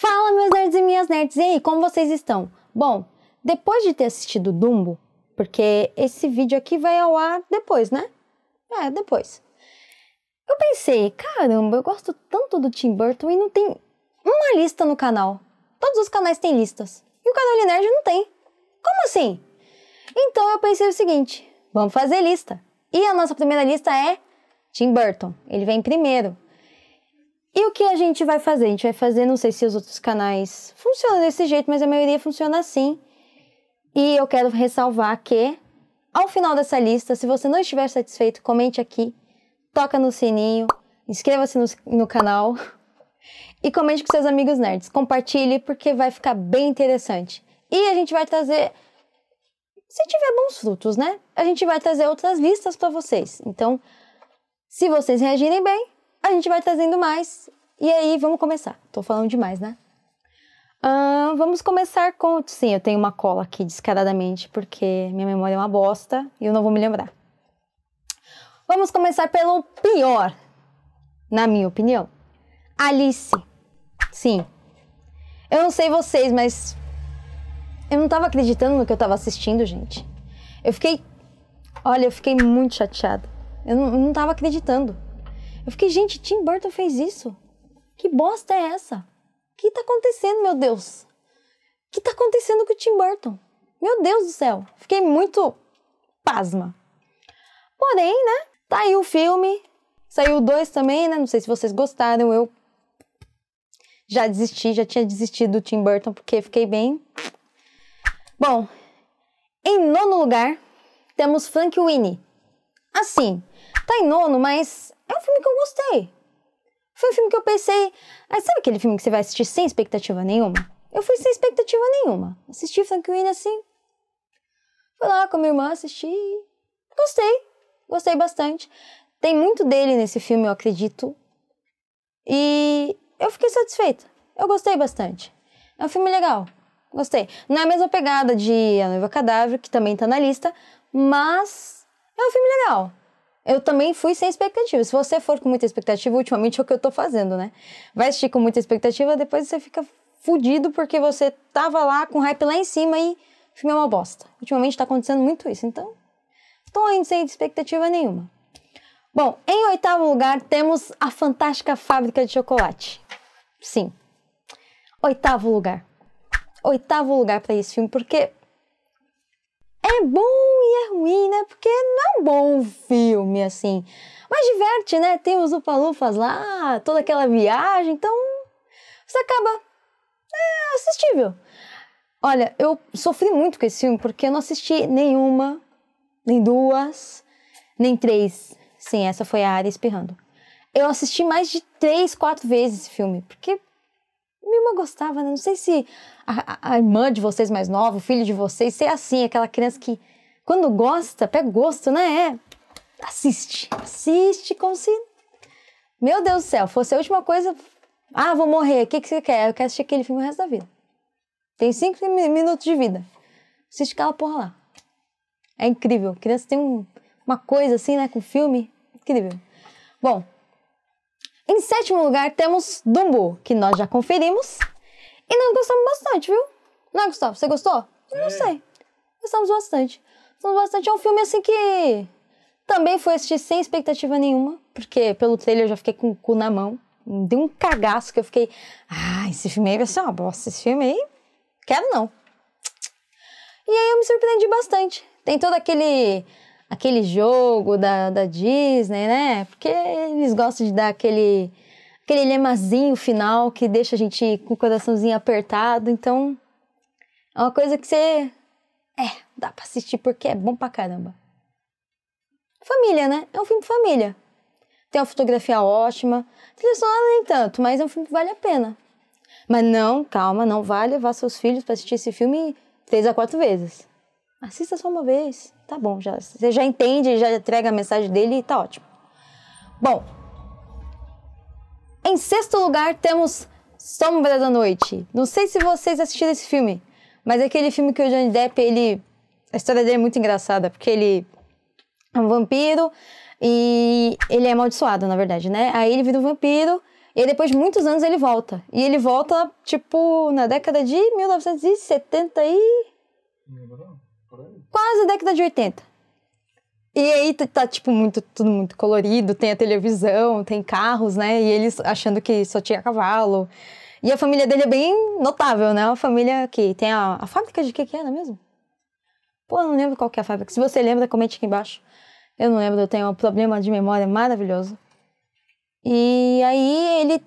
Fala, meus nerds e minhas nerds! E aí, como vocês estão? Bom, depois de ter assistido Dumbo, porque esse vídeo aqui vai ao ar depois, né? É, depois. Eu pensei, caramba, eu gosto tanto do Tim Burton e não tem uma lista no canal. Todos os canais têm listas. E o canal de Nerd não tem. Como assim? Então eu pensei o seguinte, vamos fazer lista. E a nossa primeira lista é Tim Burton. Ele vem primeiro. E o que a gente vai fazer? A gente vai fazer, não sei se os outros canais funcionam desse jeito, mas a maioria funciona assim. E eu quero ressalvar que, ao final dessa lista, se você não estiver satisfeito, comente aqui, toca no sininho, inscreva-se no, no canal e comente com seus amigos nerds. Compartilhe, porque vai ficar bem interessante. E a gente vai trazer se tiver bons frutos, né? A gente vai trazer outras listas para vocês. Então, se vocês reagirem bem, a gente vai trazendo mais. E aí, vamos começar. Tô falando demais, né? Uh, vamos começar com. Sim, eu tenho uma cola aqui descaradamente, porque minha memória é uma bosta e eu não vou me lembrar. Vamos começar pelo pior, na minha opinião. Alice. Sim. Eu não sei vocês, mas. Eu não tava acreditando no que eu tava assistindo, gente. Eu fiquei. Olha, eu fiquei muito chateada. Eu não, eu não tava acreditando. Eu fiquei, gente, Tim Burton fez isso? Que bosta é essa? O que tá acontecendo, meu Deus? O que tá acontecendo com o Tim Burton? Meu Deus do céu! Fiquei muito pasma. Porém, né? Tá aí o filme. Saiu dois também, né? Não sei se vocês gostaram. Eu já desisti, já tinha desistido do Tim Burton porque fiquei bem. Bom, em nono lugar temos Frank Winnie. Assim, tá em nono, mas um filme que eu gostei. Foi um filme que eu pensei. Ah, sabe aquele filme que você vai assistir sem expectativa nenhuma? Eu fui sem expectativa nenhuma. Assisti tranquilo assim. Fui lá com a minha irmã, assisti. Gostei. Gostei bastante. Tem muito dele nesse filme, eu acredito. E eu fiquei satisfeita. Eu gostei bastante. É um filme legal. Gostei. Não é a mesma pegada de A Noiva Cadáver, que também tá na lista, mas é um filme legal eu também fui sem expectativa. Se você for com muita expectativa, ultimamente é o que eu tô fazendo, né? Vai assistir com muita expectativa, depois você fica fudido porque você tava lá com hype lá em cima e o filme é uma bosta. Ultimamente tá acontecendo muito isso, então tô indo sem expectativa nenhuma. Bom, em oitavo lugar temos A Fantástica Fábrica de Chocolate. Sim. Oitavo lugar. Oitavo lugar para esse filme porque é bom, e é ruim, né? Porque não é um bom filme, assim. Mas diverte, né? Tem os upalufas lá, toda aquela viagem, então você acaba é assistível. Olha, eu sofri muito com esse filme porque eu não assisti nenhuma, nem duas, nem três. Sim, essa foi a área espirrando. Eu assisti mais de três, quatro vezes esse filme, porque minha irmã gostava, né? Não sei se a, a, irmã de vocês mais nova, o filho de vocês, ser é assim, aquela criança que quando gosta, pega gosto, né? É. Assiste. Assiste como se. Meu Deus do céu, fosse a última coisa. Ah, vou morrer. O que, que você quer? Eu quero assistir aquele filme o resto da vida. Tem cinco minutos de vida. Assiste aquela porra lá. É incrível. criança tem um, uma coisa assim, né? Com filme. Incrível. Bom, em sétimo lugar temos Dumbo, que nós já conferimos. E nós gostamos bastante, viu? Não é, Gustavo? Você gostou? Eu não sei. Gostamos bastante. São Bastante é um filme assim que também fui assistir sem expectativa nenhuma, porque pelo trailer eu já fiquei com o cu na mão. Deu um cagaço que eu fiquei, ah, esse filme aí vai ser uma bosta, esse filme aí, quero não. E aí eu me surpreendi bastante. Tem todo aquele aquele jogo da, da Disney, né? Porque eles gostam de dar aquele aquele lemazinho final que deixa a gente com o coraçãozinho apertado, então é uma coisa que você é, dá pra assistir porque é bom pra caramba. Família, né? É um filme família. Tem uma fotografia ótima, trilha sonora nem tanto, mas é um filme que vale a pena. Mas não, calma, não vá levar seus filhos para assistir esse filme três a quatro vezes. Assista só uma vez, tá bom, já, você já entende, já entrega a mensagem dele e tá ótimo. Bom, em sexto lugar temos Sombra da Noite. Não sei se vocês assistiram esse filme, mas aquele filme que o Johnny Depp, ele. A história dele é muito engraçada, porque ele é um vampiro e ele é amaldiçoado, na verdade, né? Aí ele vira um vampiro e depois de muitos anos ele volta. E ele volta, tipo, na década de 1970 e. Quase a década de 80. E aí tá, tipo, muito, tudo muito colorido, tem a televisão, tem carros, né? E eles achando que só tinha cavalo. E a família dele é bem notável, né? É uma família que tem a, a fábrica de que que é, não é mesmo? Pô, eu não lembro qual que é a fábrica. Se você lembra, comente aqui embaixo. Eu não lembro, eu tenho um problema de memória maravilhoso. E aí ele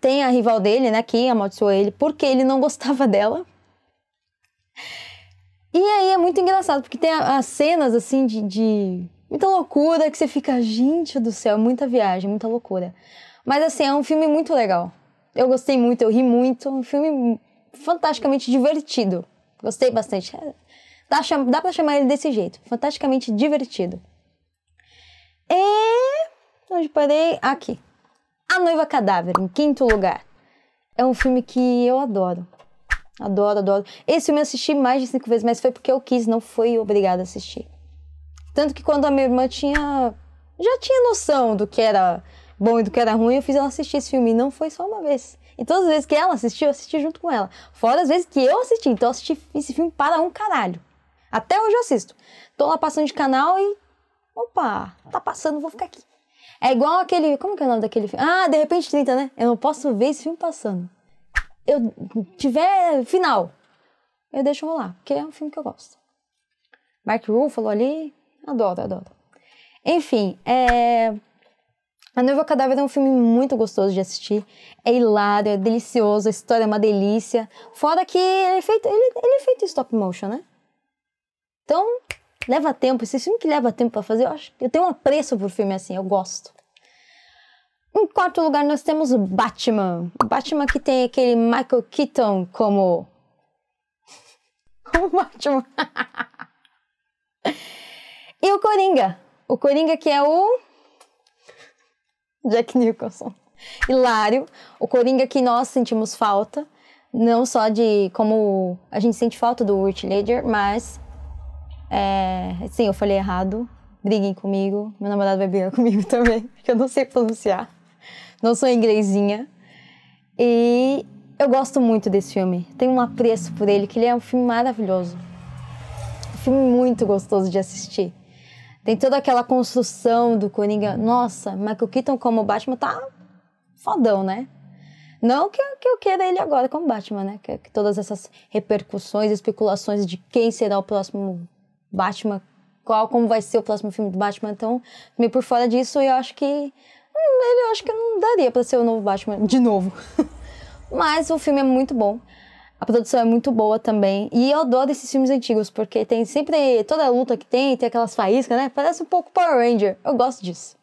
tem a rival dele, né, que amaldiçoou ele porque ele não gostava dela. E aí é muito engraçado, porque tem as cenas, assim, de, de muita loucura que você fica, gente do céu, muita viagem, muita loucura. Mas, assim, é um filme muito legal. Eu gostei muito, eu ri muito. Um filme fantasticamente divertido. Gostei bastante. É, dá, dá pra chamar ele desse jeito. Fantasticamente divertido. E. Onde parei? Aqui. A Noiva Cadáver, em quinto lugar. É um filme que eu adoro. Adoro, adoro. Esse filme eu assisti mais de cinco vezes, mas foi porque eu quis, não fui obrigada a assistir. Tanto que quando a minha irmã tinha. já tinha noção do que era bom e do que era ruim, eu fiz ela assistir esse filme. E não foi só uma vez. E todas as vezes que ela assistiu, eu assisti junto com ela. Fora as vezes que eu assisti. Então eu assisti esse filme para um caralho. Até hoje eu assisto. Tô lá passando de canal e. Opa, tá passando, vou ficar aqui. É igual aquele. Como que é o nome daquele filme? Ah, de repente 30, né? Eu não posso ver esse filme passando. Eu tiver final, eu deixo rolar, porque é um filme que eu gosto. Mark Ruffalo ali, adoro, adoro. Enfim, é, a Noiva Cadáver é um filme muito gostoso de assistir. É hilário, é delicioso, a história é uma delícia. Fora que ele é feito, ele, ele é feito em stop motion, né? Então, leva tempo. Esse filme que leva tempo para fazer, eu acho. Eu tenho um apreço por filme assim, eu gosto. Em quarto lugar, nós temos o Batman. Batman que tem aquele Michael Keaton como. o Batman. e o Coringa. O Coringa que é o. Jack Nicholson. Hilário. O Coringa que nós sentimos falta. Não só de como a gente sente falta do Heath Ledger, mas... É, sim, eu falei errado. Briguem comigo. Meu namorado vai brigar comigo também, porque eu não sei pronunciar. Não sou inglesinha. E eu gosto muito desse filme. Tenho um apreço por ele, que ele é um filme maravilhoso. Um filme muito gostoso de assistir. Tem toda aquela construção do Coringa. Nossa, Michael Keaton como Batman tá fodão, né? Não que, que eu queira ele agora como Batman, né? Que, que todas essas repercussões, especulações de quem será o próximo Batman, qual, como vai ser o próximo filme do Batman. Então, meio por fora disso, eu acho que. Ele hum, eu acho que não daria para ser o novo Batman de novo. Mas o filme é muito bom. A produção é muito boa também. E eu adoro esses filmes antigos, porque tem sempre. Toda a luta que tem, tem aquelas faíscas, né? Parece um pouco Power Ranger. Eu gosto disso.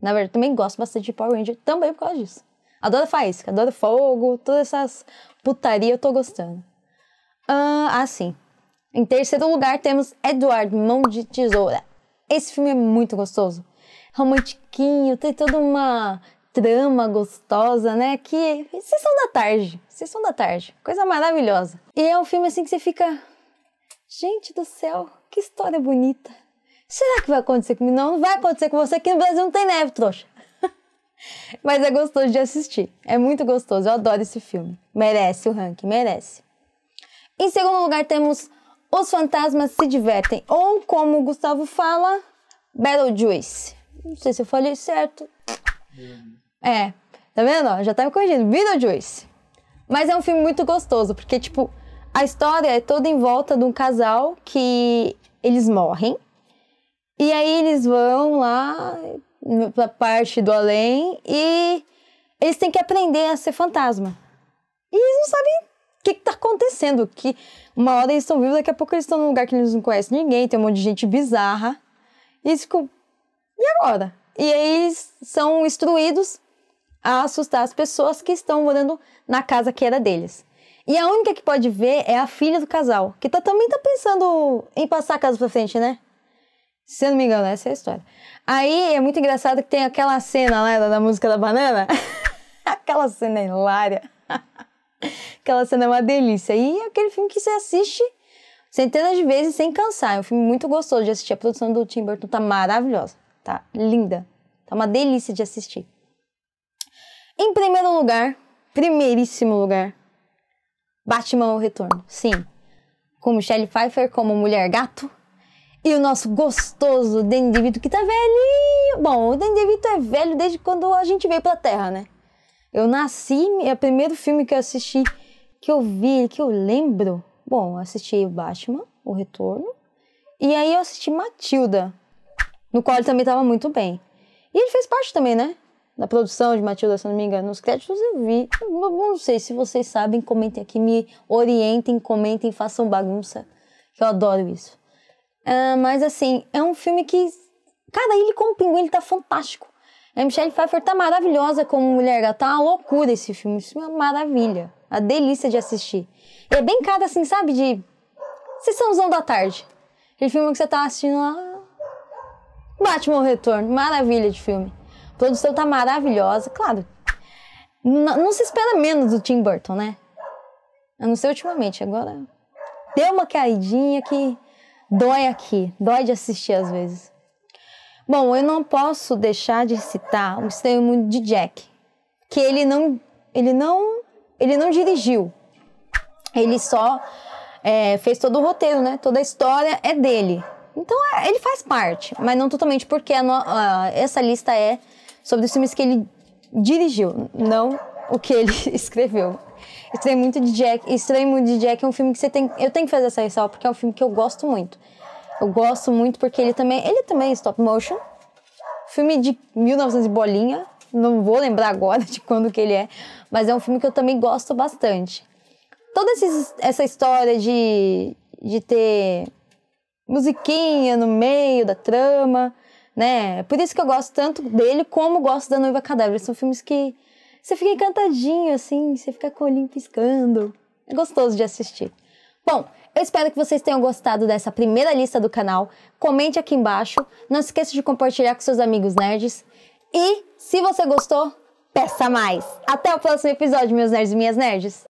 Na verdade, também gosto bastante de Power Ranger, também por causa disso. Adoro faísca, adoro fogo, todas essas putaria eu tô gostando. ah, ah sim. Em terceiro lugar temos Edward, Mão de Tesoura. Esse filme é muito gostoso romantiquinho, tem toda uma trama gostosa, né? Que sessão da tarde, sessão da tarde, coisa maravilhosa. E é um filme assim que você fica, gente do céu, que história bonita. Será que vai acontecer comigo? Não, não vai acontecer com você, aqui no Brasil não tem neve, trouxa. Mas é gostoso de assistir, é muito gostoso, eu adoro esse filme. Merece o ranking, merece. Em segundo lugar temos Os Fantasmas Se Divertem, ou como o Gustavo fala, Battlejuice. Não sei se eu falei certo. É, tá vendo? já tá me corrigindo. Beetlejuice. Mas é um filme muito gostoso, porque, tipo, a história é toda em volta de um casal que eles morrem. E aí eles vão lá pra parte do além e eles têm que aprender a ser fantasma. E eles não sabem o que, que tá acontecendo. Que uma hora eles estão vivos, daqui a pouco eles estão num lugar que eles não conhecem ninguém, tem um monte de gente bizarra. E eles ficam. E agora? E aí eles são instruídos a assustar as pessoas que estão morando na casa que era deles. E a única que pode ver é a filha do casal, que tá, também tá pensando em passar a casa pra frente, né? Se eu não me engano, essa é a história. Aí é muito engraçado que tem aquela cena lá da música da banana. aquela cena hilária. aquela cena é uma delícia. E é aquele filme que você assiste centenas de vezes sem cansar. É um filme muito gostoso de assistir. A produção do Tim Burton tá maravilhosa. Tá linda. Tá uma delícia de assistir. Em primeiro lugar, primeiríssimo lugar, Batman O Retorno. Sim, com Michelle Pfeiffer como mulher gato e o nosso gostoso Danny DeVito que tá velhinho. Bom, o Danny DeVito é velho desde quando a gente veio pra Terra, né? Eu nasci, é o primeiro filme que eu assisti, que eu vi, que eu lembro. Bom, eu assisti o Batman, O Retorno, e aí eu assisti Matilda, no qual ele também tava muito bem. E ele fez parte também, né? na produção de Matilda, se não me engano, nos créditos eu vi. Não, não sei se vocês sabem, comentem aqui, me orientem, comentem, façam bagunça. Que eu adoro isso. Uh, mas assim, é um filme que. Cara, ele como pinguim, ele tá fantástico. A Michelle Pfeiffer tá maravilhosa como mulher Tá uma loucura esse filme. Isso é uma maravilha. A delícia de assistir. E é bem cara, assim, sabe? De sessãozão da tarde. Aquele filme que você tá assistindo lá. Batman o Retorno. Maravilha de filme. A produção tá maravilhosa. Claro, não, não se espera menos do Tim Burton, né? A não ser ultimamente. Agora, deu uma caidinha que dói aqui. Dói de assistir às vezes. Bom, eu não posso deixar de citar o extremo de Jack, que ele não, ele não, ele não dirigiu. Ele só é, fez todo o roteiro, né? Toda a história é dele. Então é, ele faz parte, mas não totalmente, porque a a, essa lista é sobre os filmes que ele dirigiu, não o que ele escreveu. Estranho muito de Jack. Estranho muito de Jack é um filme que você tem. Eu tenho que fazer essa ressalva porque é um filme que eu gosto muito. Eu gosto muito porque ele também, ele também é stop motion. Filme de 1900 bolinha, não vou lembrar agora de quando que ele é, mas é um filme que eu também gosto bastante. Toda essa história de, de ter musiquinha no meio da trama, né? Por isso que eu gosto tanto dele como gosto da Noiva Cadáver. São filmes que você fica encantadinho, assim, você fica com o olhinho piscando. É gostoso de assistir. Bom, eu espero que vocês tenham gostado dessa primeira lista do canal. Comente aqui embaixo. Não se esqueça de compartilhar com seus amigos nerds. E, se você gostou, peça mais. Até o próximo episódio, meus nerds e minhas nerds.